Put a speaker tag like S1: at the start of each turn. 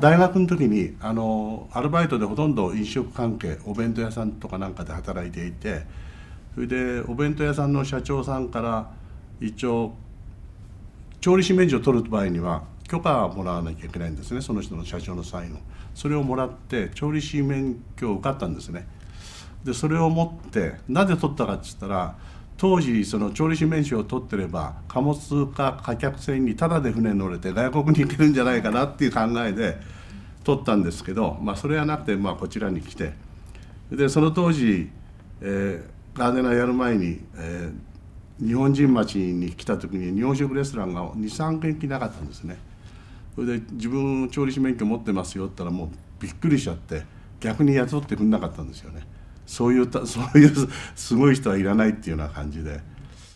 S1: 大学の時にあのアルバイトでほとんど飲食関係お弁当屋さんとかなんかで働いていてそれでお弁当屋さんの社長さんから一応調理師免除を取る場合には許可もらわなきゃいけないんですねその人の社長のサインをそれをもらって調理師免許を受かったんですねでそれを持ってなぜ取ったかっつったら当時その調理師免許を取ってれば貨物か貨客船にタダで船乗れて外国に行けるんじゃないかなっていう考えで取ったんですけど、まあ、それはなくて、まあ、こちらに来てでその当時、えー、ガーデナーやる前に、えー、日本人町に来た時に日本食レストランが23軒来なかったんですね。それで自分調理師免許持ってますよって言ったらもうびっくりしちゃって逆に雇ってくれなかったんですよね。そういう そういうすごい人はいらないっていうような感じで。